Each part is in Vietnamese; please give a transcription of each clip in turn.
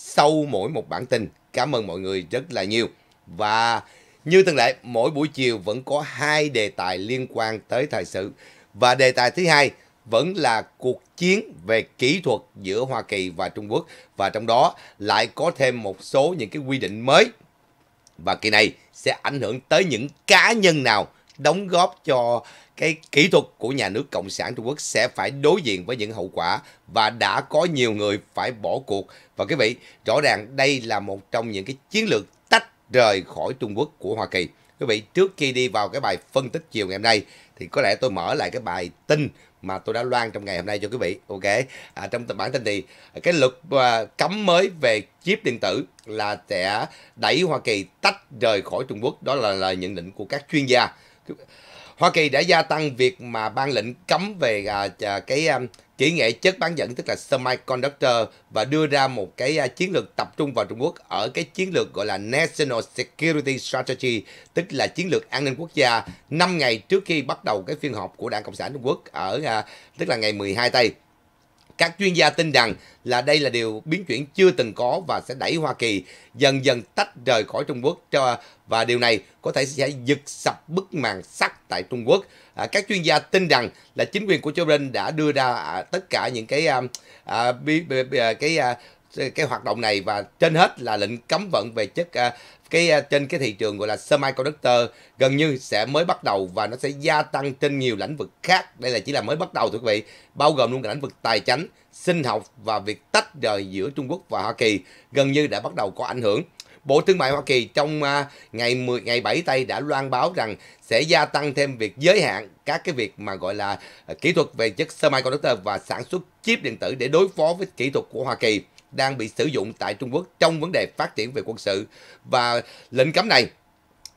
sau mỗi một bản tin. Cảm ơn mọi người rất là nhiều. Và như thường lệ, mỗi buổi chiều vẫn có hai đề tài liên quan tới thời sự. Và đề tài thứ hai vẫn là cuộc chiến về kỹ thuật giữa Hoa Kỳ và Trung Quốc và trong đó lại có thêm một số những cái quy định mới. Và kỳ này sẽ ảnh hưởng tới những cá nhân nào đóng góp cho cái kỹ thuật của nhà nước Cộng sản Trung Quốc sẽ phải đối diện với những hậu quả và đã có nhiều người phải bỏ cuộc. Và quý vị, rõ ràng đây là một trong những cái chiến lược tách rời khỏi Trung Quốc của Hoa Kỳ. Quý vị, trước khi đi vào cái bài phân tích chiều ngày hôm nay thì có lẽ tôi mở lại cái bài tin mà tôi đã loan trong ngày hôm nay cho quý vị. Ok, à, trong bản tin thì cái luật à, cấm mới về chip điện tử là sẽ đẩy Hoa Kỳ tách rời khỏi Trung Quốc. Đó là lời nhận định của các chuyên gia. Hoa Kỳ đã gia tăng việc mà ban lệnh cấm về à, à, cái à, kỹ nghệ chất bán dẫn tức là semiconductor và đưa ra một cái à, chiến lược tập trung vào Trung Quốc ở cái chiến lược gọi là National Security Strategy tức là chiến lược an ninh quốc gia 5 ngày trước khi bắt đầu cái phiên họp của Đảng Cộng sản Trung Quốc ở à, tức là ngày 12 tây các chuyên gia tin rằng là đây là điều biến chuyển chưa từng có và sẽ đẩy Hoa Kỳ dần dần tách rời khỏi Trung Quốc cho và điều này có thể sẽ giật sập bức màn sắt tại Trung Quốc. À, các chuyên gia tin rằng là chính quyền của Joe Biden đã đưa ra à, tất cả những cái à, à, à cái à, cái hoạt động này và trên hết là lệnh cấm vận về chất à, cái à, trên cái thị trường gọi là semiconductor gần như sẽ mới bắt đầu và nó sẽ gia tăng trên nhiều lĩnh vực khác đây là chỉ là mới bắt đầu thưa quý vị bao gồm luôn cả lĩnh vực tài chính sinh học và việc tách rời giữa Trung Quốc và Hoa Kỳ gần như đã bắt đầu có ảnh hưởng Bộ Thương mại Hoa Kỳ trong à, ngày 10 ngày 7 tây đã loan báo rằng sẽ gia tăng thêm việc giới hạn các cái việc mà gọi là à, kỹ thuật về chất semiconductor và sản xuất chip điện tử để đối phó với kỹ thuật của Hoa Kỳ đang bị sử dụng tại Trung Quốc trong vấn đề phát triển về quân sự. Và lệnh cấm này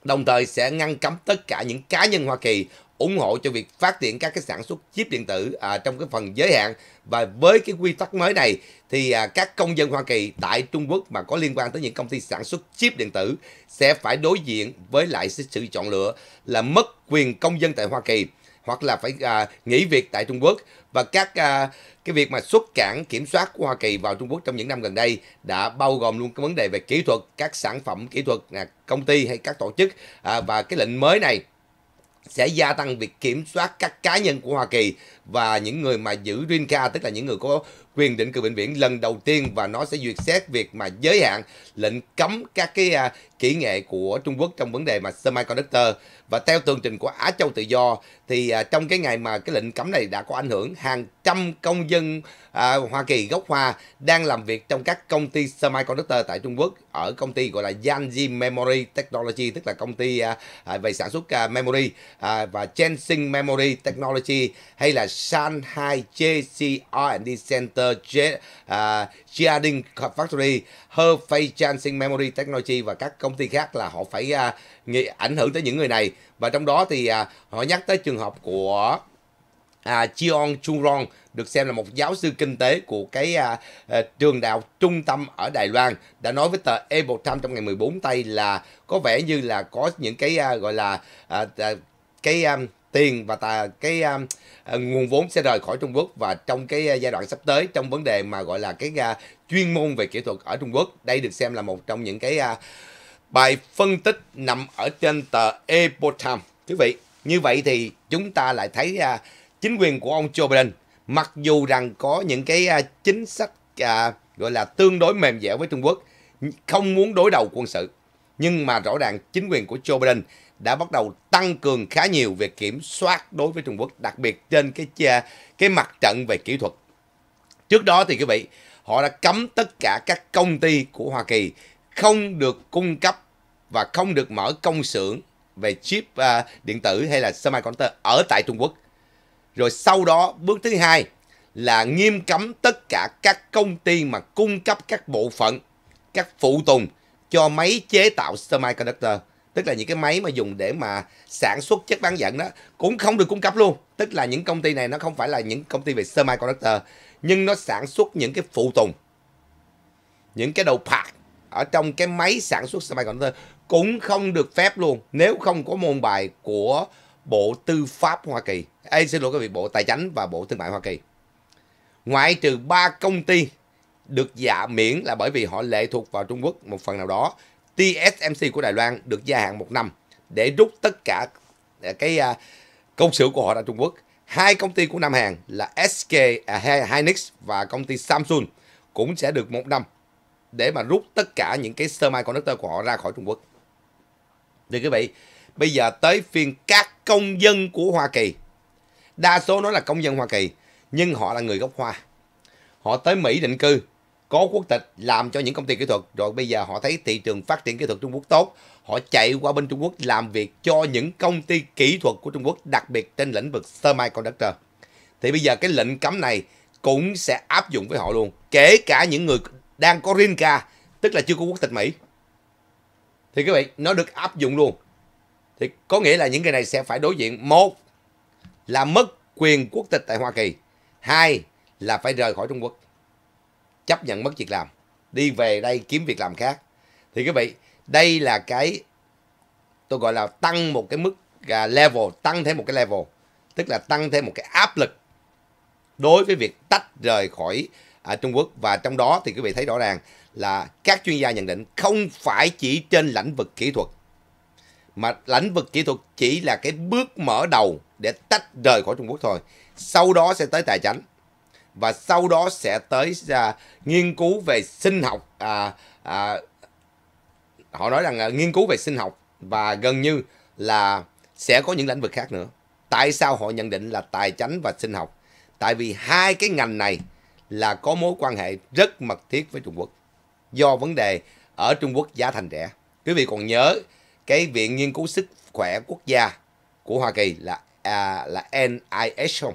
đồng thời sẽ ngăn cấm tất cả những cá nhân Hoa Kỳ ủng hộ cho việc phát triển các cái sản xuất chip điện tử à, trong cái phần giới hạn và với cái quy tắc mới này thì à, các công dân Hoa Kỳ tại Trung Quốc mà có liên quan tới những công ty sản xuất chip điện tử sẽ phải đối diện với lại sự chọn lựa là mất quyền công dân tại Hoa Kỳ hoặc là phải à, nghỉ việc tại Trung Quốc và các à, cái việc mà xuất cảng kiểm soát của Hoa Kỳ vào Trung Quốc trong những năm gần đây đã bao gồm luôn cái vấn đề về kỹ thuật, các sản phẩm kỹ thuật, à, công ty hay các tổ chức à, và cái lệnh mới này sẽ gia tăng việc kiểm soát các cá nhân của Hoa Kỳ và những người mà giữ green card tức là những người có quyền định cư bệnh viện lần đầu tiên và nó sẽ duyệt xét việc mà giới hạn lệnh cấm các cái à, kỹ nghệ của Trung Quốc trong vấn đề mà semiconductor và theo tường trình của Á Châu Tự Do thì à, trong cái ngày mà cái lệnh cấm này đã có ảnh hưởng hàng trăm công dân à, Hoa Kỳ gốc Hoa đang làm việc trong các công ty semiconductor tại Trung Quốc ở công ty gọi là Yanji Memory Technology tức là công ty à, à về sản xuất à, memory à, và Jensen Memory Technology hay là Shanghai JCRD Center, J, uh, à, Jiading Factory, Hefei Jansen Memory Technology và các công ty khác là họ phải uh, nghĩ, ảnh hưởng tới những người này. Và trong đó thì uh, họ nhắc tới trường hợp của Chion Chion Chunrong được xem là một giáo sư kinh tế của cái à, à, trường đại trung tâm ở Đài Loan đã nói với tờ Able Times trong ngày 14 tây là có vẻ như là có những cái à, gọi là à, à, cái à, tiền và tà, cái à, à, nguồn vốn sẽ rời khỏi Trung Quốc và trong cái à, giai đoạn sắp tới trong vấn đề mà gọi là cái à, chuyên môn về kỹ thuật ở Trung Quốc. Đây được xem là một trong những cái à, bài phân tích nằm ở trên tờ Epoch Times. Quý vị, như vậy thì chúng ta lại thấy à, chính quyền của ông Joe Biden mặc dù rằng có những cái à, chính sách à, gọi là tương đối mềm dẻo với Trung Quốc, không muốn đối đầu quân sự. Nhưng mà rõ ràng chính quyền của Joe Biden đã bắt đầu tăng cường khá nhiều về kiểm soát đối với Trung Quốc, đặc biệt trên cái cái mặt trận về kỹ thuật. Trước đó thì quý vị, họ đã cấm tất cả các công ty của Hoa Kỳ không được cung cấp và không được mở công xưởng về chip uh, điện tử hay là semiconductor ở tại Trung Quốc. Rồi sau đó bước thứ hai là nghiêm cấm tất cả các công ty mà cung cấp các bộ phận, các phụ tùng cho máy chế tạo semiconductor tức là những cái máy mà dùng để mà sản xuất chất bán dẫn đó cũng không được cung cấp luôn tức là những công ty này nó không phải là những công ty về semiconductor nhưng nó sản xuất những cái phụ tùng những cái đầu part ở trong cái máy sản xuất semiconductor cũng không được phép luôn nếu không có môn bài của Bộ Tư pháp Hoa Kỳ. Ê, xin lỗi quý vị, Bộ Tài chính và Bộ Thương mại Hoa Kỳ. Ngoại trừ ba công ty được dạ miễn là bởi vì họ lệ thuộc vào Trung Quốc một phần nào đó TSMC của Đài Loan được gia hạn một năm để rút tất cả à, cái à, công xưởng của họ ra Trung Quốc. Hai công ty của Nam Hàn là SK à, Hynix và công ty Samsung cũng sẽ được một năm để mà rút tất cả những cái semiconductor của họ ra khỏi Trung Quốc. Thưa quý vị, bây giờ tới phiên các công dân của Hoa Kỳ. Đa số nói là công dân Hoa Kỳ, nhưng họ là người gốc Hoa. Họ tới Mỹ định cư có quốc tịch làm cho những công ty kỹ thuật rồi bây giờ họ thấy thị trường phát triển kỹ thuật Trung Quốc tốt họ chạy qua bên Trung Quốc làm việc cho những công ty kỹ thuật của Trung Quốc đặc biệt trên lĩnh vực semiconductor thì bây giờ cái lệnh cấm này cũng sẽ áp dụng với họ luôn kể cả những người đang có Rinka tức là chưa có quốc tịch Mỹ thì các bạn nó được áp dụng luôn thì có nghĩa là những cái này sẽ phải đối diện một là mất quyền quốc tịch tại Hoa Kỳ hai là phải rời khỏi Trung Quốc chấp nhận mất việc làm đi về đây kiếm việc làm khác thì quý vị đây là cái tôi gọi là tăng một cái mức à, level tăng thêm một cái level tức là tăng thêm một cái áp lực đối với việc tách rời khỏi à, Trung Quốc và trong đó thì quý vị thấy rõ ràng là các chuyên gia nhận định không phải chỉ trên lĩnh vực kỹ thuật mà lĩnh vực kỹ thuật chỉ là cái bước mở đầu để tách rời khỏi Trung Quốc thôi sau đó sẽ tới tài chính và sau đó sẽ tới à, nghiên cứu về sinh học à, à, họ nói rằng à, nghiên cứu về sinh học và gần như là sẽ có những lĩnh vực khác nữa tại sao họ nhận định là tài chánh và sinh học tại vì hai cái ngành này là có mối quan hệ rất mật thiết với Trung Quốc do vấn đề ở Trung Quốc giá thành rẻ quý vị còn nhớ cái viện nghiên cứu sức khỏe quốc gia của Hoa Kỳ là à, là NIH không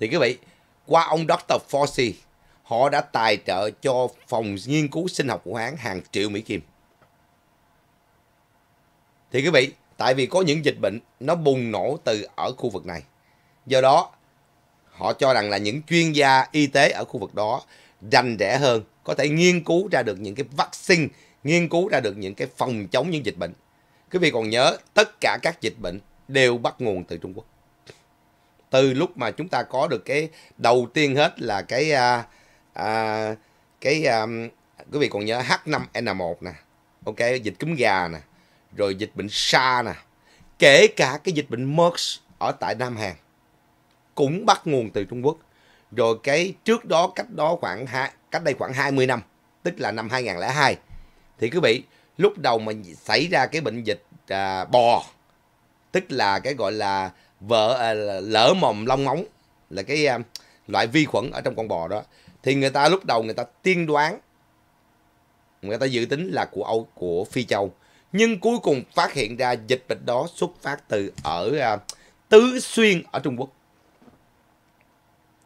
thì quý vị qua ông Dr. Fauci, họ đã tài trợ cho phòng nghiên cứu sinh học của hãng hàng triệu Mỹ Kim. Thì quý vị, tại vì có những dịch bệnh nó bùng nổ từ ở khu vực này. Do đó, họ cho rằng là những chuyên gia y tế ở khu vực đó rành rẽ hơn, có thể nghiên cứu ra được những cái vaccine, nghiên cứu ra được những cái phòng chống những dịch bệnh. Quý vị còn nhớ, tất cả các dịch bệnh đều bắt nguồn từ Trung Quốc từ lúc mà chúng ta có được cái đầu tiên hết là cái à, à, cái à, quý vị còn nhớ H5N1 nè ok dịch cúm gà nè rồi dịch bệnh SARS nè kể cả cái dịch bệnh MERS ở tại Nam Hàn cũng bắt nguồn từ Trung Quốc rồi cái trước đó cách đó khoảng cách đây khoảng 20 năm tức là năm 2002 thì quý vị lúc đầu mà xảy ra cái bệnh dịch à, bò tức là cái gọi là vợ à, lỡ mồm long móng là cái à, loại vi khuẩn ở trong con bò đó thì người ta lúc đầu người ta tiên đoán người ta dự tính là của Âu của Phi Châu nhưng cuối cùng phát hiện ra dịch bệnh đó xuất phát từ ở à, Tứ Xuyên ở Trung Quốc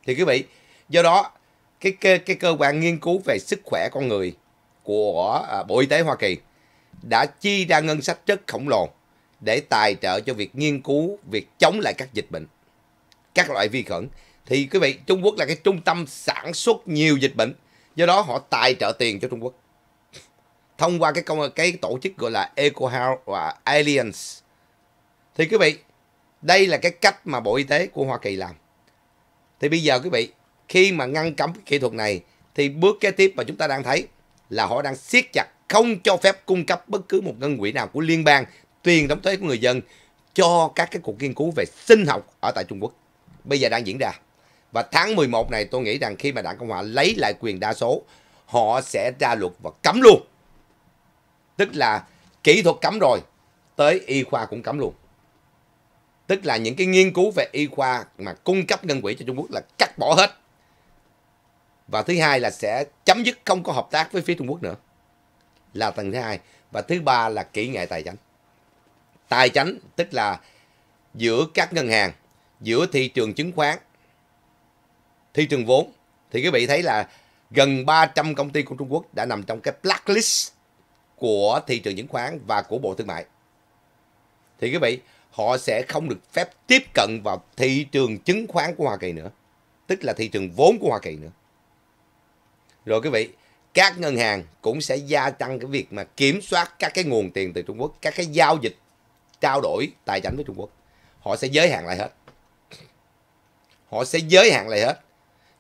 thì quý vị do đó cái cái, cái cơ quan nghiên cứu về sức khỏe con người của à, Bộ Y tế Hoa Kỳ đã chi ra ngân sách rất khổng lồ để tài trợ cho việc nghiên cứu việc chống lại các dịch bệnh, các loại vi khuẩn. Thì quý vị, Trung Quốc là cái trung tâm sản xuất nhiều dịch bệnh, do đó họ tài trợ tiền cho Trung Quốc. Thông qua cái công cái tổ chức gọi là EcoHealth và Alliance. Thì quý vị, đây là cái cách mà Bộ Y tế của Hoa Kỳ làm. Thì bây giờ quý vị, khi mà ngăn cấm kỹ thuật này thì bước kế tiếp mà chúng ta đang thấy là họ đang siết chặt không cho phép cung cấp bất cứ một ngân quỹ nào của liên bang tuyên đóng thuế của người dân cho các cái cuộc nghiên cứu về sinh học ở tại Trung Quốc bây giờ đang diễn ra. Và tháng 11 này tôi nghĩ rằng khi mà Đảng Cộng Hòa lấy lại quyền đa số, họ sẽ ra luật và cấm luôn. Tức là kỹ thuật cấm rồi, tới y khoa cũng cấm luôn. Tức là những cái nghiên cứu về y khoa mà cung cấp ngân quỹ cho Trung Quốc là cắt bỏ hết. Và thứ hai là sẽ chấm dứt không có hợp tác với phía Trung Quốc nữa. Là tầng thứ hai. Và thứ ba là kỹ nghệ tài chính tài chánh tức là giữa các ngân hàng, giữa thị trường chứng khoán, thị trường vốn thì quý vị thấy là gần 300 công ty của Trung Quốc đã nằm trong cái blacklist của thị trường chứng khoán và của Bộ Thương mại. Thì quý vị, họ sẽ không được phép tiếp cận vào thị trường chứng khoán của Hoa Kỳ nữa, tức là thị trường vốn của Hoa Kỳ nữa. Rồi quý vị, các ngân hàng cũng sẽ gia tăng cái việc mà kiểm soát các cái nguồn tiền từ Trung Quốc, các cái giao dịch trao đổi tài chính với Trung Quốc họ sẽ giới hạn lại hết họ sẽ giới hạn lại hết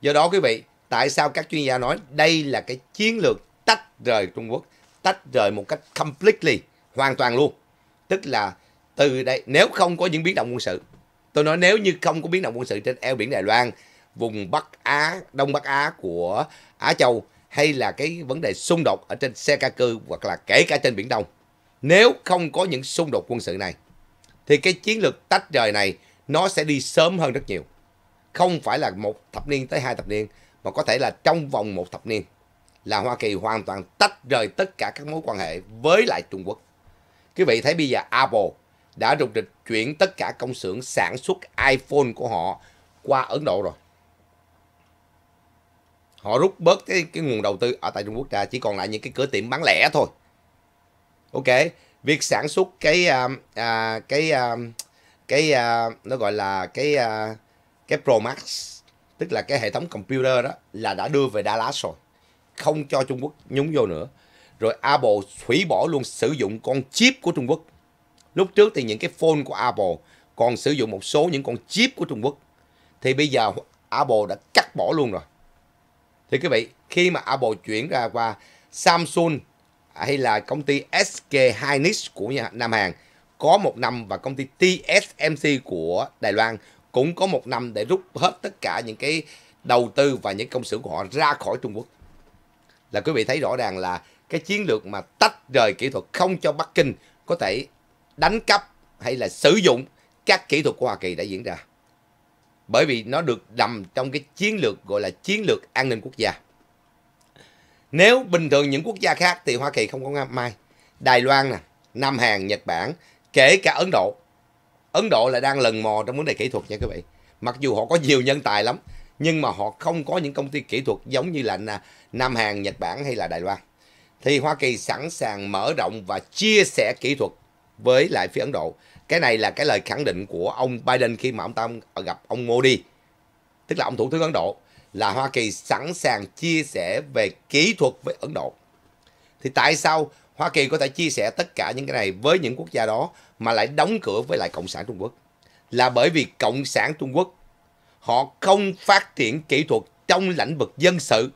do đó quý vị tại sao các chuyên gia nói đây là cái chiến lược tách rời Trung Quốc tách rời một cách completely hoàn toàn luôn tức là từ đây nếu không có những biến động quân sự tôi nói nếu như không có biến động quân sự trên eo biển Đài Loan vùng Bắc Á Đông Bắc Á của Á Châu hay là cái vấn đề xung đột ở trên xe ca cư hoặc là kể cả trên biển Đông nếu không có những xung đột quân sự này, thì cái chiến lược tách rời này nó sẽ đi sớm hơn rất nhiều. Không phải là một thập niên tới hai thập niên, mà có thể là trong vòng một thập niên là Hoa Kỳ hoàn toàn tách rời tất cả các mối quan hệ với lại Trung Quốc. Quý vị thấy bây giờ Apple đã rục rịch chuyển tất cả công xưởng sản xuất iPhone của họ qua Ấn Độ rồi. Họ rút bớt cái, cái nguồn đầu tư ở tại Trung Quốc ra chỉ còn lại những cái cửa tiệm bán lẻ thôi ok việc sản xuất cái à, à, cái à, cái à, nó gọi là cái à, cái Pro Max tức là cái hệ thống computer đó là đã đưa về Dallas rồi không cho Trung Quốc nhúng vô nữa rồi Apple hủy bỏ luôn sử dụng con chip của Trung Quốc lúc trước thì những cái phone của Apple còn sử dụng một số những con chip của Trung Quốc thì bây giờ Apple đã cắt bỏ luôn rồi thì quý vị khi mà Apple chuyển ra qua Samsung hay là công ty SK Hynix của Nam Hàn có một năm và công ty TSMC của Đài Loan cũng có một năm để rút hết tất cả những cái đầu tư và những công xưởng của họ ra khỏi Trung Quốc. Là quý vị thấy rõ ràng là cái chiến lược mà tách rời kỹ thuật không cho Bắc Kinh có thể đánh cắp hay là sử dụng các kỹ thuật của Hoa Kỳ đã diễn ra. Bởi vì nó được nằm trong cái chiến lược gọi là chiến lược an ninh quốc gia. Nếu bình thường những quốc gia khác thì Hoa Kỳ không có Nga mai. Đài Loan nè, Nam Hàn, Nhật Bản, kể cả Ấn Độ. Ấn Độ là đang lần mò trong vấn đề kỹ thuật nha các bạn. Mặc dù họ có nhiều nhân tài lắm, nhưng mà họ không có những công ty kỹ thuật giống như là Nam Hàn, Nhật Bản hay là Đài Loan. Thì Hoa Kỳ sẵn sàng mở rộng và chia sẻ kỹ thuật với lại phía Ấn Độ. Cái này là cái lời khẳng định của ông Biden khi mà ông ta gặp ông Modi, tức là ông thủ tướng Ấn Độ là Hoa Kỳ sẵn sàng chia sẻ về kỹ thuật với Ấn Độ. Thì tại sao Hoa Kỳ có thể chia sẻ tất cả những cái này với những quốc gia đó mà lại đóng cửa với lại Cộng sản Trung Quốc? Là bởi vì Cộng sản Trung Quốc họ không phát triển kỹ thuật trong lĩnh vực dân sự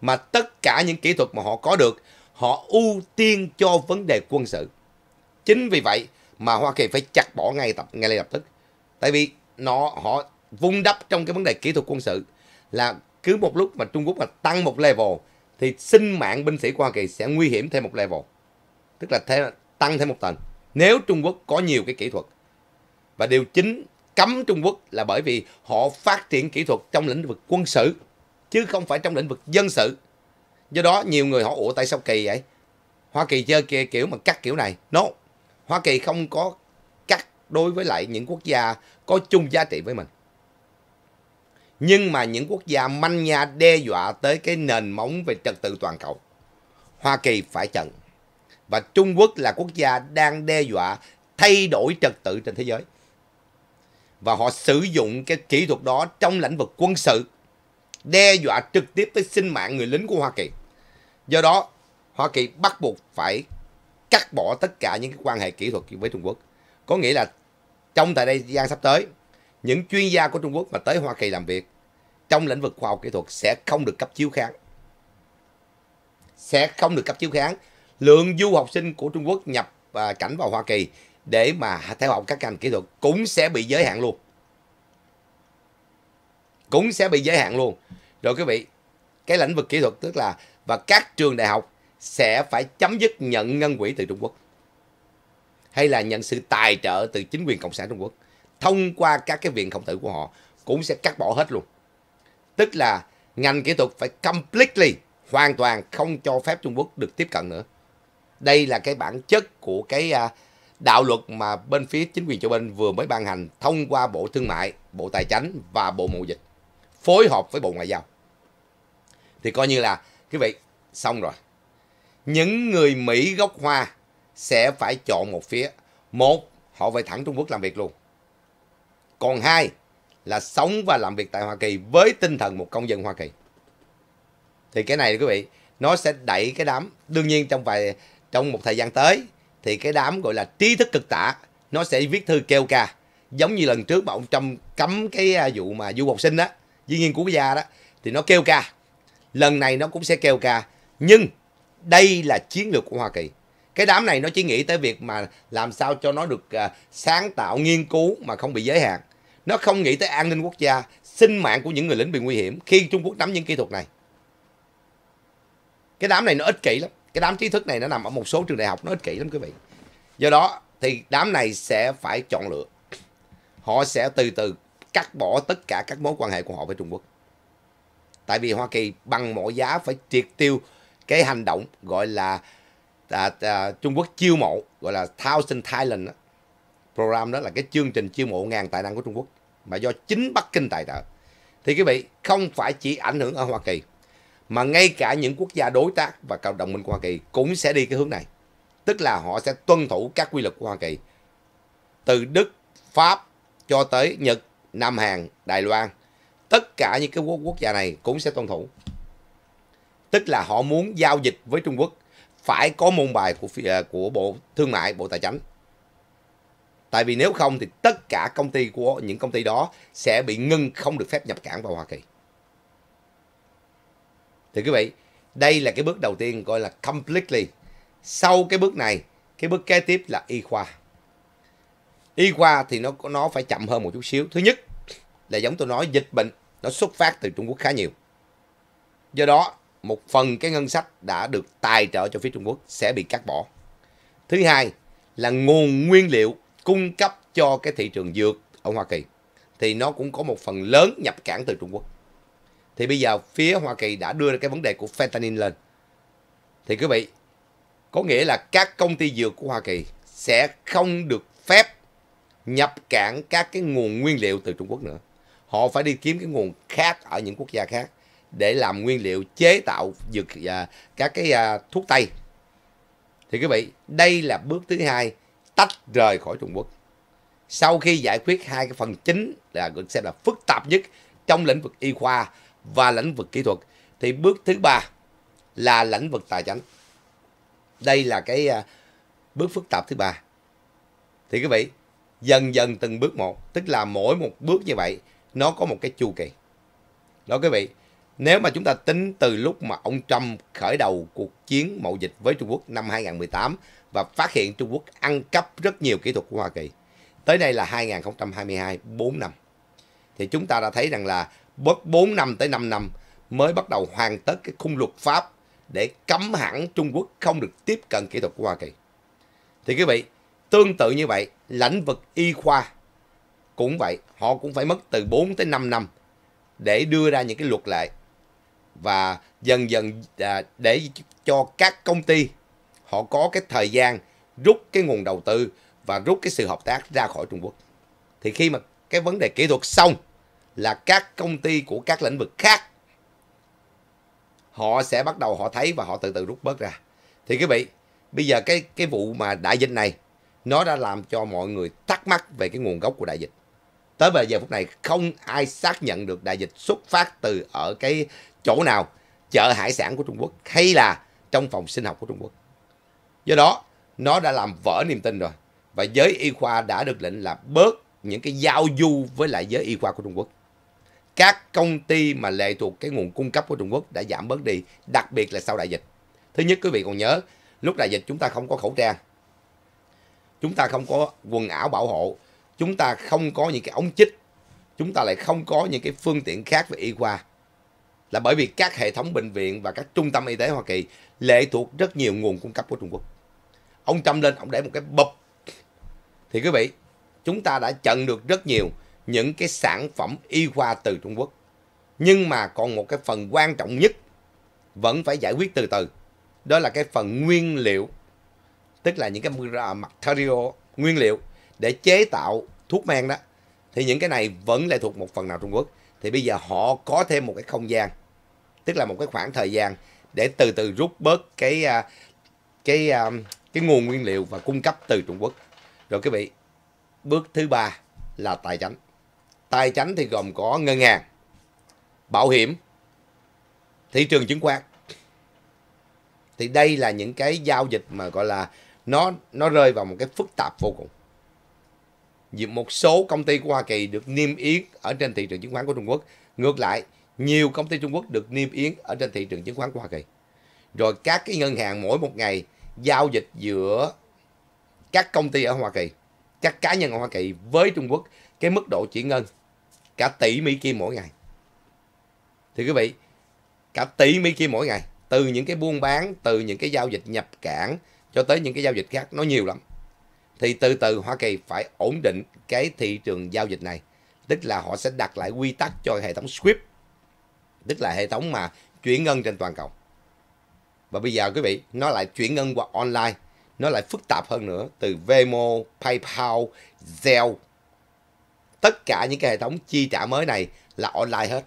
mà tất cả những kỹ thuật mà họ có được họ ưu tiên cho vấn đề quân sự. Chính vì vậy mà Hoa Kỳ phải chặt bỏ ngay tập ngay lập tức. Tại vì nó họ vung đắp trong cái vấn đề kỹ thuật quân sự là cứ một lúc mà Trung Quốc mà tăng một level thì sinh mạng binh sĩ Hoa Kỳ sẽ nguy hiểm thêm một level. Tức là thế, tăng thêm một tầng. Nếu Trung Quốc có nhiều cái kỹ thuật. Và điều chính cấm Trung Quốc là bởi vì họ phát triển kỹ thuật trong lĩnh vực quân sự chứ không phải trong lĩnh vực dân sự. Do đó nhiều người họ ủa tại sao kỳ vậy? Hoa Kỳ chơi kia kiểu mà cắt kiểu này. No. Hoa Kỳ không có cắt đối với lại những quốc gia có chung giá trị với mình nhưng mà những quốc gia manh nha đe dọa tới cái nền móng về trật tự toàn cầu. Hoa Kỳ phải trận. Và Trung Quốc là quốc gia đang đe dọa thay đổi trật tự trên thế giới. Và họ sử dụng cái kỹ thuật đó trong lĩnh vực quân sự đe dọa trực tiếp tới sinh mạng người lính của Hoa Kỳ. Do đó, Hoa Kỳ bắt buộc phải cắt bỏ tất cả những cái quan hệ kỹ thuật với Trung Quốc. Có nghĩa là trong thời gian sắp tới, những chuyên gia của Trung Quốc mà tới Hoa Kỳ làm việc trong lĩnh vực khoa học kỹ thuật sẽ không được cấp chiếu kháng. Sẽ không được cấp chiếu kháng. Lượng du học sinh của Trung Quốc nhập và cảnh vào Hoa Kỳ để mà theo học các ngành kỹ thuật cũng sẽ bị giới hạn luôn. Cũng sẽ bị giới hạn luôn. Rồi quý vị, cái lĩnh vực kỹ thuật tức là và các trường đại học sẽ phải chấm dứt nhận ngân quỹ từ Trung Quốc hay là nhận sự tài trợ từ chính quyền Cộng sản Trung Quốc thông qua các cái viện khổng tử của họ cũng sẽ cắt bỏ hết luôn. Tức là ngành kỹ thuật phải completely, hoàn toàn không cho phép Trung Quốc được tiếp cận nữa. Đây là cái bản chất của cái à, đạo luật mà bên phía chính quyền châu bên vừa mới ban hành thông qua Bộ Thương mại, Bộ Tài chánh và Bộ Mậu Dịch phối hợp với Bộ Ngoại giao. Thì coi như là quý vị xong rồi. Những người Mỹ gốc Hoa sẽ phải chọn một phía. Một, họ phải thẳng Trung Quốc làm việc luôn. Còn hai, là sống và làm việc tại Hoa Kỳ với tinh thần một công dân Hoa Kỳ. Thì cái này quý vị, nó sẽ đẩy cái đám, đương nhiên trong vài trong một thời gian tới thì cái đám gọi là trí thức cực tả nó sẽ viết thư kêu ca giống như lần trước bọn trong cấm cái à, vụ mà du học sinh đó, di nghiên của quốc gia đó thì nó kêu ca. Lần này nó cũng sẽ kêu ca, nhưng đây là chiến lược của Hoa Kỳ cái đám này nó chỉ nghĩ tới việc mà làm sao cho nó được à, sáng tạo nghiên cứu mà không bị giới hạn nó không nghĩ tới an ninh quốc gia sinh mạng của những người lính bị nguy hiểm khi trung quốc nắm những kỹ thuật này cái đám này nó ích kỷ lắm cái đám trí thức này nó nằm ở một số trường đại học nó ích kỷ lắm quý vị do đó thì đám này sẽ phải chọn lựa họ sẽ từ từ cắt bỏ tất cả các mối quan hệ của họ với Trung Quốc tại vì Hoa Kỳ bằng mọi giá phải triệt tiêu cái hành động gọi là à, à, Trung Quốc chiêu mộ gọi là Thousand Thailand đó, program đó là cái chương trình chiêu mộ ngàn tài năng của Trung Quốc mà do chính Bắc Kinh tài trợ. Thì quý vị không phải chỉ ảnh hưởng ở Hoa Kỳ mà ngay cả những quốc gia đối tác và cộng đồng minh của Hoa Kỳ cũng sẽ đi cái hướng này. Tức là họ sẽ tuân thủ các quy luật của Hoa Kỳ. Từ Đức, Pháp cho tới Nhật, Nam Hàn, Đài Loan. Tất cả những cái quốc gia này cũng sẽ tuân thủ. Tức là họ muốn giao dịch với Trung Quốc phải có môn bài của à, của Bộ Thương mại, Bộ Tài chính Tại vì nếu không thì tất cả công ty của những công ty đó sẽ bị ngưng không được phép nhập cảng vào Hoa Kỳ. Thì quý vị, đây là cái bước đầu tiên gọi là completely. Sau cái bước này, cái bước kế tiếp là y khoa. Y khoa thì nó nó phải chậm hơn một chút xíu. Thứ nhất là giống tôi nói dịch bệnh nó xuất phát từ Trung Quốc khá nhiều. Do đó, một phần cái ngân sách đã được tài trợ cho phía Trung Quốc sẽ bị cắt bỏ. Thứ hai là nguồn nguyên liệu cung cấp cho cái thị trường dược ở Hoa Kỳ thì nó cũng có một phần lớn nhập cản từ Trung Quốc. Thì bây giờ phía Hoa Kỳ đã đưa ra cái vấn đề của fentanyl lên. Thì quý vị, có nghĩa là các công ty dược của Hoa Kỳ sẽ không được phép nhập cản các cái nguồn nguyên liệu từ Trung Quốc nữa. Họ phải đi kiếm cái nguồn khác ở những quốc gia khác để làm nguyên liệu chế tạo dược à, các cái à, thuốc tây. Thì quý vị, đây là bước thứ hai tách rời khỏi Trung Quốc. Sau khi giải quyết hai cái phần chính là được xem là phức tạp nhất trong lĩnh vực y khoa và lĩnh vực kỹ thuật, thì bước thứ ba là lĩnh vực tài chính. Đây là cái à, bước phức tạp thứ ba. Thì quý vị, dần dần từng bước một, tức là mỗi một bước như vậy nó có một cái chu kỳ. Đó quý vị, nếu mà chúng ta tính từ lúc mà ông Trump khởi đầu cuộc chiến mậu dịch với Trung Quốc năm 2018 và phát hiện Trung Quốc ăn cắp rất nhiều kỹ thuật của Hoa Kỳ. Tới đây là 2022, 4 năm. Thì chúng ta đã thấy rằng là bớt 4 năm tới 5 năm mới bắt đầu hoàn tất cái khung luật pháp để cấm hẳn Trung Quốc không được tiếp cận kỹ thuật của Hoa Kỳ. Thì quý vị, tương tự như vậy, lĩnh vực y khoa cũng vậy, họ cũng phải mất từ 4 tới 5 năm để đưa ra những cái luật lệ và dần dần à, để cho các công ty họ có cái thời gian rút cái nguồn đầu tư và rút cái sự hợp tác ra khỏi Trung Quốc. Thì khi mà cái vấn đề kỹ thuật xong là các công ty của các lĩnh vực khác họ sẽ bắt đầu họ thấy và họ từ từ rút bớt ra. Thì quý vị, bây giờ cái cái vụ mà đại dịch này nó đã làm cho mọi người thắc mắc về cái nguồn gốc của đại dịch. Tới bây giờ phút này không ai xác nhận được đại dịch xuất phát từ ở cái chỗ nào, chợ hải sản của Trung Quốc hay là trong phòng sinh học của Trung Quốc. Do đó, nó đã làm vỡ niềm tin rồi. Và giới y khoa đã được lệnh là bớt những cái giao du với lại giới y khoa của Trung Quốc. Các công ty mà lệ thuộc cái nguồn cung cấp của Trung Quốc đã giảm bớt đi, đặc biệt là sau đại dịch. Thứ nhất quý vị còn nhớ, lúc đại dịch chúng ta không có khẩu trang. Chúng ta không có quần áo bảo hộ, chúng ta không có những cái ống chích, chúng ta lại không có những cái phương tiện khác về y khoa là bởi vì các hệ thống bệnh viện và các trung tâm y tế Hoa Kỳ lệ thuộc rất nhiều nguồn cung cấp của Trung Quốc ông châm lên ông để một cái bụp thì quý vị chúng ta đã chặn được rất nhiều những cái sản phẩm y khoa từ Trung Quốc nhưng mà còn một cái phần quan trọng nhất vẫn phải giải quyết từ từ đó là cái phần nguyên liệu tức là những cái material nguyên liệu để chế tạo thuốc men đó thì những cái này vẫn lại thuộc một phần nào Trung Quốc thì bây giờ họ có thêm một cái không gian tức là một cái khoảng thời gian để từ từ rút bớt cái à, cái à, cái nguồn nguyên liệu và cung cấp từ Trung Quốc. Rồi quý vị, bước thứ ba là tài chính. Tài chính thì gồm có ngân hàng, bảo hiểm, thị trường chứng khoán. Thì đây là những cái giao dịch mà gọi là nó nó rơi vào một cái phức tạp vô cùng. Vì một số công ty của Hoa Kỳ được niêm yết ở trên thị trường chứng khoán của Trung Quốc. Ngược lại, nhiều công ty Trung Quốc được niêm yết ở trên thị trường chứng khoán của Hoa Kỳ. Rồi các cái ngân hàng mỗi một ngày giao dịch giữa các công ty ở Hoa Kỳ, các cá nhân ở Hoa Kỳ với Trung Quốc cái mức độ chuyển ngân cả tỷ Mỹ Kim mỗi ngày. Thì quý vị, cả tỷ Mỹ Kim mỗi ngày từ những cái buôn bán, từ những cái giao dịch nhập cảng cho tới những cái giao dịch khác nó nhiều lắm. Thì từ từ Hoa Kỳ phải ổn định cái thị trường giao dịch này, tức là họ sẽ đặt lại quy tắc cho hệ thống SWIFT, tức là hệ thống mà chuyển ngân trên toàn cầu và bây giờ quý vị nó lại chuyển ngân qua online nó lại phức tạp hơn nữa từ Vemo, PayPal, Zelle tất cả những cái hệ thống chi trả mới này là online hết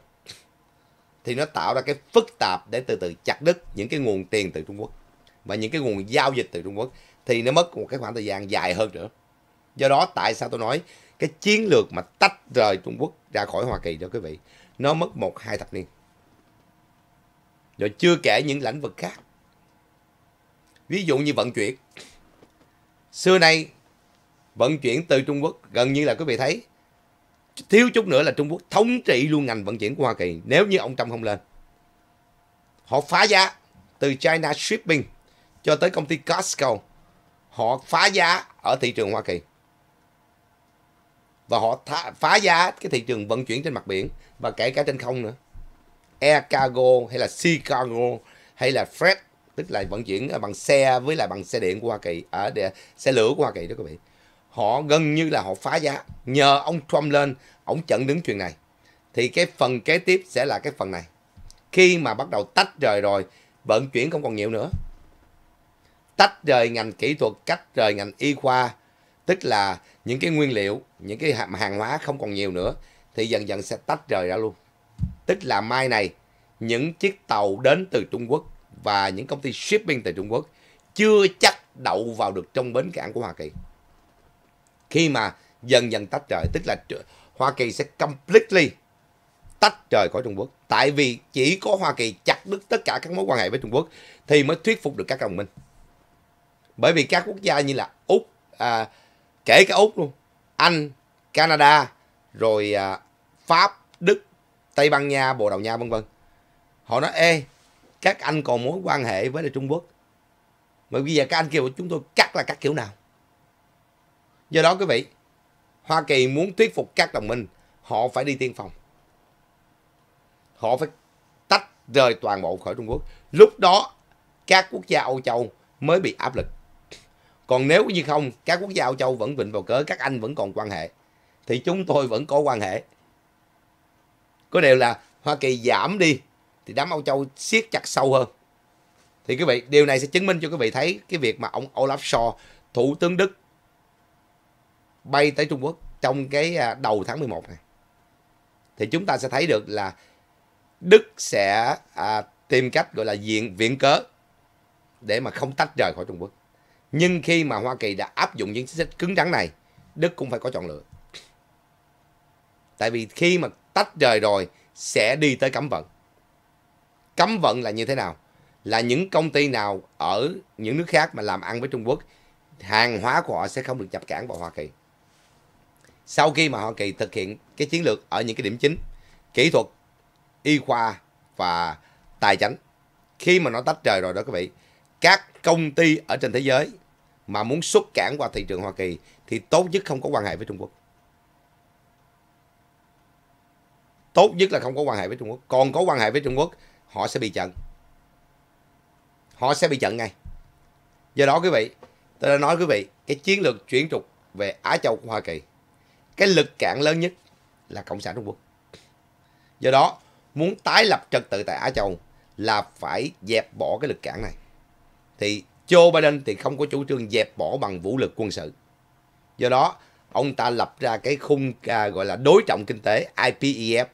thì nó tạo ra cái phức tạp để từ từ chặt đứt những cái nguồn tiền từ Trung Quốc và những cái nguồn giao dịch từ Trung Quốc thì nó mất một cái khoảng thời gian dài hơn nữa do đó tại sao tôi nói cái chiến lược mà tách rời Trung Quốc ra khỏi Hoa Kỳ cho quý vị nó mất một hai thập niên rồi chưa kể những lĩnh vực khác Ví dụ như vận chuyển. Xưa nay, vận chuyển từ Trung Quốc gần như là quý vị thấy thiếu chút nữa là Trung Quốc thống trị luôn ngành vận chuyển của Hoa Kỳ nếu như ông Trump không lên. Họ phá giá từ China Shipping cho tới công ty Costco. Họ phá giá ở thị trường Hoa Kỳ. Và họ thá, phá giá cái thị trường vận chuyển trên mặt biển và kể cả trên không nữa. Air Cargo hay là Sea Cargo hay là Freight tức là vận chuyển à, bằng xe với lại bằng xe điện của Hoa Kỳ ở à, xe lửa của Hoa Kỳ đó quý vị họ gần như là họ phá giá nhờ ông Trump lên ông chặn đứng chuyện này thì cái phần kế tiếp sẽ là cái phần này khi mà bắt đầu tách rời rồi vận chuyển không còn nhiều nữa tách rời ngành kỹ thuật cách rời ngành y khoa tức là những cái nguyên liệu những cái hàng hóa không còn nhiều nữa thì dần dần sẽ tách rời ra luôn tức là mai này những chiếc tàu đến từ Trung Quốc và những công ty shipping tại Trung Quốc chưa chắc đậu vào được trong bến cảng của Hoa Kỳ. Khi mà dần dần tách rời, tức là Hoa Kỳ sẽ completely tách rời khỏi Trung Quốc. Tại vì chỉ có Hoa Kỳ chặt đứt tất cả các mối quan hệ với Trung Quốc thì mới thuyết phục được các đồng minh. Bởi vì các quốc gia như là Úc, à, kể cả Úc luôn, Anh, Canada, rồi à, Pháp, Đức, Tây Ban Nha, Bồ Đào Nha vân vân. Họ nói ê, các anh còn mối quan hệ với là Trung Quốc mà bây giờ các anh kêu chúng tôi cắt là cắt kiểu nào do đó quý vị Hoa Kỳ muốn thuyết phục các đồng minh họ phải đi tiên phong họ phải tách rời toàn bộ khỏi Trung Quốc lúc đó các quốc gia Âu Châu mới bị áp lực còn nếu như không các quốc gia Âu Châu vẫn vịnh vào cớ các anh vẫn còn quan hệ thì chúng tôi vẫn có quan hệ có điều là Hoa Kỳ giảm đi thì đám Âu Châu siết chặt sâu hơn. Thì quý vị, điều này sẽ chứng minh cho quý vị thấy cái việc mà ông Olaf Scholz, Thủ tướng Đức bay tới Trung Quốc trong cái à, đầu tháng 11 này. Thì chúng ta sẽ thấy được là Đức sẽ à, tìm cách gọi là diện viện cớ để mà không tách rời khỏi Trung Quốc. Nhưng khi mà Hoa Kỳ đã áp dụng những chính sách cứng rắn này, Đức cũng phải có chọn lựa. Tại vì khi mà tách rời rồi sẽ đi tới cấm vận cấm vận là như thế nào là những công ty nào ở những nước khác mà làm ăn với Trung Quốc hàng hóa của họ sẽ không được nhập cảng vào Hoa Kỳ sau khi mà Hoa Kỳ thực hiện cái chiến lược ở những cái điểm chính kỹ thuật y khoa và tài chính khi mà nó tách rời rồi đó quý vị các công ty ở trên thế giới mà muốn xuất cảng qua thị trường Hoa Kỳ thì tốt nhất không có quan hệ với Trung Quốc tốt nhất là không có quan hệ với Trung Quốc còn có quan hệ với Trung Quốc họ sẽ bị trận họ sẽ bị trận ngay do đó quý vị tôi đã nói quý vị cái chiến lược chuyển trục về Á Châu của Hoa Kỳ cái lực cản lớn nhất là Cộng sản Trung Quốc do đó muốn tái lập trật tự tại Á Châu là phải dẹp bỏ cái lực cản này thì Joe Biden thì không có chủ trương dẹp bỏ bằng vũ lực quân sự do đó ông ta lập ra cái khung à, gọi là đối trọng kinh tế IPEF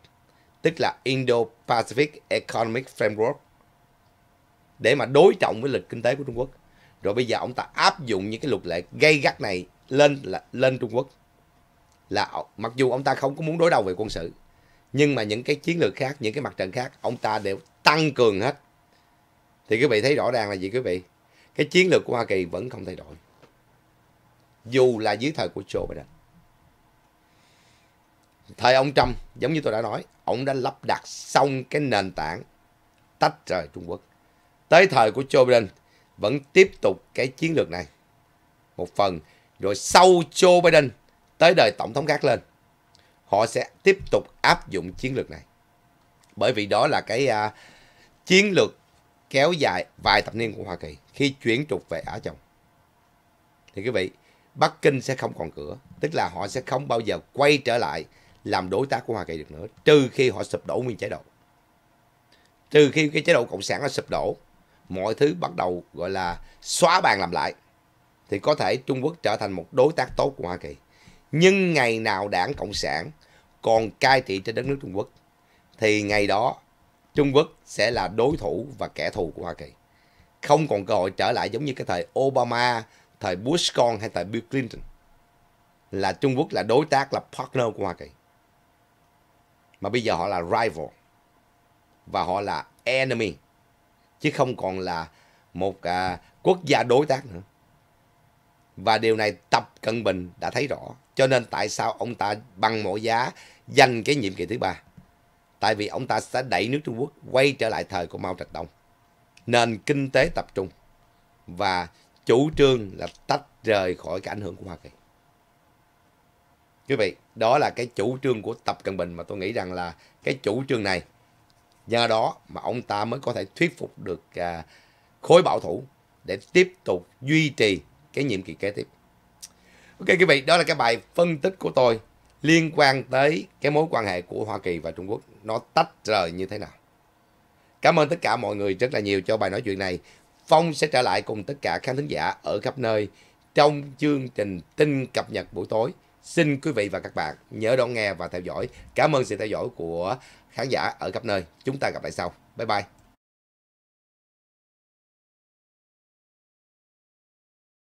tức là Indo-Pacific Economic Framework để mà đối trọng với lịch kinh tế của Trung Quốc. Rồi bây giờ ông ta áp dụng những cái luật lệ gây gắt này lên là lên Trung Quốc. Là mặc dù ông ta không có muốn đối đầu về quân sự, nhưng mà những cái chiến lược khác, những cái mặt trận khác ông ta đều tăng cường hết. Thì quý vị thấy rõ ràng là gì quý vị? Cái chiến lược của Hoa Kỳ vẫn không thay đổi. Dù là dưới thời của Joe Biden. Thời ông Trump, giống như tôi đã nói, ông đã lắp đặt xong cái nền tảng tách rời Trung Quốc. Tới thời của Joe Biden vẫn tiếp tục cái chiến lược này. Một phần, rồi sau Joe Biden tới đời tổng thống khác lên, họ sẽ tiếp tục áp dụng chiến lược này. Bởi vì đó là cái uh, chiến lược kéo dài vài thập niên của Hoa Kỳ khi chuyển trục về Á Châu. Thì quý vị, Bắc Kinh sẽ không còn cửa, tức là họ sẽ không bao giờ quay trở lại làm đối tác của Hoa Kỳ được nữa trừ khi họ sụp đổ nguyên chế độ trừ khi cái chế độ cộng sản nó sụp đổ mọi thứ bắt đầu gọi là xóa bàn làm lại thì có thể Trung Quốc trở thành một đối tác tốt của Hoa Kỳ nhưng ngày nào đảng cộng sản còn cai trị trên đất nước Trung Quốc thì ngày đó Trung Quốc sẽ là đối thủ và kẻ thù của Hoa Kỳ không còn cơ hội trở lại giống như cái thời Obama thời Bush con hay thời Bill Clinton là Trung Quốc là đối tác là partner của Hoa Kỳ mà bây giờ họ là rival và họ là enemy chứ không còn là một à, quốc gia đối tác nữa và điều này Tập Cận Bình đã thấy rõ cho nên tại sao ông ta bằng mọi giá giành cái nhiệm kỳ thứ ba tại vì ông ta sẽ đẩy nước Trung Quốc quay trở lại thời của Mao Trạch Đông nền kinh tế tập trung và chủ trương là tách rời khỏi cái ảnh hưởng của Hoa Kỳ quý vị đó là cái chủ trương của tập cận bình mà tôi nghĩ rằng là cái chủ trương này nhờ đó mà ông ta mới có thể thuyết phục được à, khối bảo thủ để tiếp tục duy trì cái nhiệm kỳ kế tiếp ok quý vị đó là cái bài phân tích của tôi liên quan tới cái mối quan hệ của hoa kỳ và trung quốc nó tách rời như thế nào cảm ơn tất cả mọi người rất là nhiều cho bài nói chuyện này phong sẽ trở lại cùng tất cả khán thính giả ở khắp nơi trong chương trình tin cập nhật buổi tối Xin quý vị và các bạn nhớ đón nghe và theo dõi. Cảm ơn sự theo dõi của khán giả ở khắp nơi. Chúng ta gặp lại sau. Bye bye.